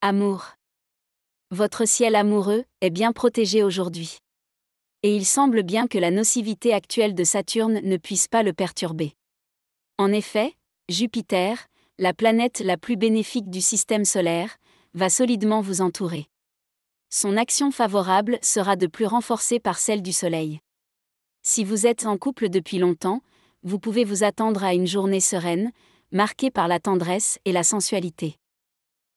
Amour. Votre ciel amoureux est bien protégé aujourd'hui. Et il semble bien que la nocivité actuelle de Saturne ne puisse pas le perturber. En effet, Jupiter, la planète la plus bénéfique du système solaire, va solidement vous entourer. Son action favorable sera de plus renforcée par celle du Soleil. Si vous êtes en couple depuis longtemps, vous pouvez vous attendre à une journée sereine, marquée par la tendresse et la sensualité.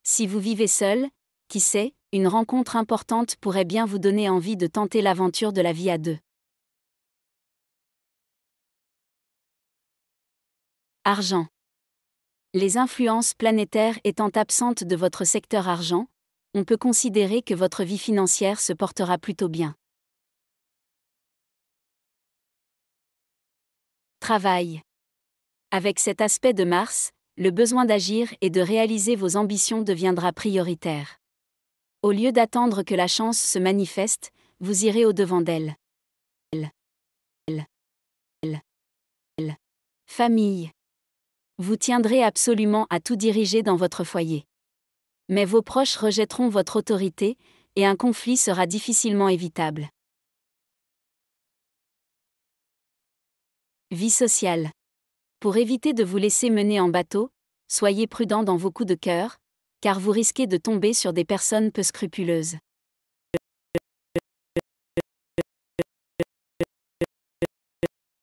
Si vous vivez seul, qui sait, une rencontre importante pourrait bien vous donner envie de tenter l'aventure de la vie à deux. Argent. Les influences planétaires étant absentes de votre secteur argent, on peut considérer que votre vie financière se portera plutôt bien. Travail. Avec cet aspect de Mars, le besoin d'agir et de réaliser vos ambitions deviendra prioritaire. Au lieu d'attendre que la chance se manifeste, vous irez au-devant d'elle. Elle. Elle. Elle. Elle. Famille. Vous tiendrez absolument à tout diriger dans votre foyer. Mais vos proches rejetteront votre autorité, et un conflit sera difficilement évitable. Vie sociale. Pour éviter de vous laisser mener en bateau, soyez prudent dans vos coups de cœur, car vous risquez de tomber sur des personnes peu scrupuleuses.